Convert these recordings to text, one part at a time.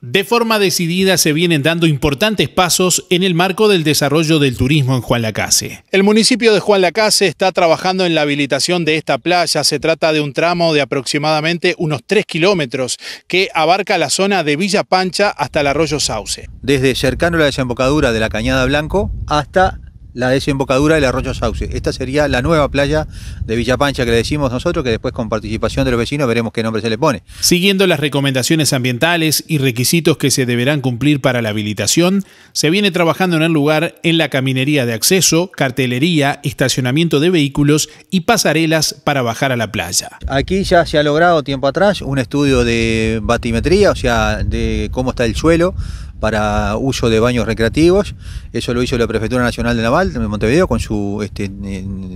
De forma decidida se vienen dando importantes pasos en el marco del desarrollo del turismo en Juan Lacase. El municipio de Juan Lacase está trabajando en la habilitación de esta playa. Se trata de un tramo de aproximadamente unos 3 kilómetros que abarca la zona de Villa Pancha hasta el arroyo Sauce. Desde cercano a la desembocadura de la Cañada Blanco hasta la desembocadura del arroyo Sauce. Esta sería la nueva playa de Villapancha que le decimos nosotros, que después con participación de los vecinos veremos qué nombre se le pone. Siguiendo las recomendaciones ambientales y requisitos que se deberán cumplir para la habilitación, se viene trabajando en el lugar en la caminería de acceso, cartelería, estacionamiento de vehículos y pasarelas para bajar a la playa. Aquí ya se ha logrado tiempo atrás un estudio de batimetría, o sea, de cómo está el suelo, para uso de baños recreativos. Eso lo hizo la Prefectura Nacional de Naval de Montevideo con su este,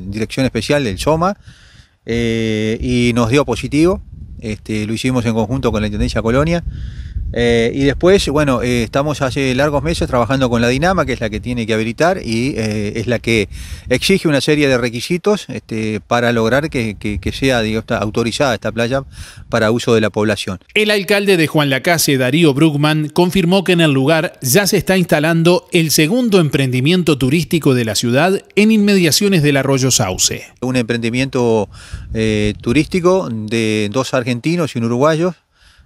dirección especial, el SOMA, eh, y nos dio positivo. Este, lo hicimos en conjunto con la Intendencia Colonia eh, y después, bueno, eh, estamos hace largos meses trabajando con la Dinama, que es la que tiene que habilitar y eh, es la que exige una serie de requisitos este, para lograr que, sea autorizada esta playa para uso de la población. El alcalde de Juan Lacase, Darío Brugman, confirmó que en el lugar ya se está instalando el segundo emprendimiento turístico de la ciudad en inmediaciones del arroyo Sauce. Un emprendimiento turístico de dos argentinos y un uruguayo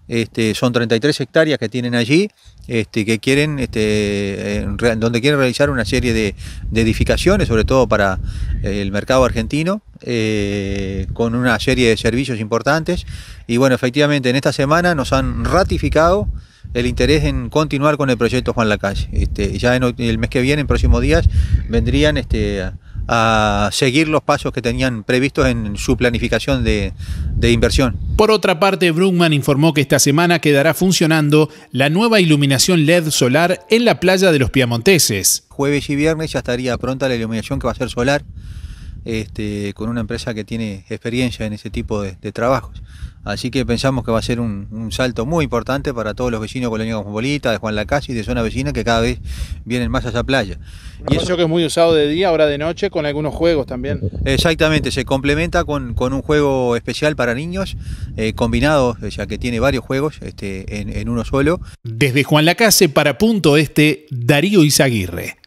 este, son 33 hectáreas que tienen allí, este, que quieren, este, eh, donde quieren realizar una serie de, edificaciones, sobre todo para eh, el mercado argentino, eh, con una serie de servicios importantes. Y bueno, efectivamente, en esta semana nos han ratificado el interés en continuar con el proyecto Juan Lacalle. ya en el mes que viene, en próximos días, vendrían a seguir los pasos que tenían previstos en su planificación de, inversión. Por otra parte, Brugman informó que esta semana quedará funcionando la nueva iluminación LED solar en la playa de los Piamonteses. Jueves y viernes ya estaría pronta la iluminación que va a ser solar, este, con una empresa que tiene experiencia en ese tipo de trabajos. Así que pensamos que va a ser un, salto muy importante para todos los vecinos de Colonia de Juan Lacasi y de zona vecina que cada vez vienen más a esa playa. y eso que es muy usado de día, ahora de noche, con algunos juegos también. Exactamente, se complementa con, un juego especial para niños, eh, combinado, ya que tiene varios juegos este, en, en uno solo. Desde Juan Lacase para Punto Este, Darío Izaguirre.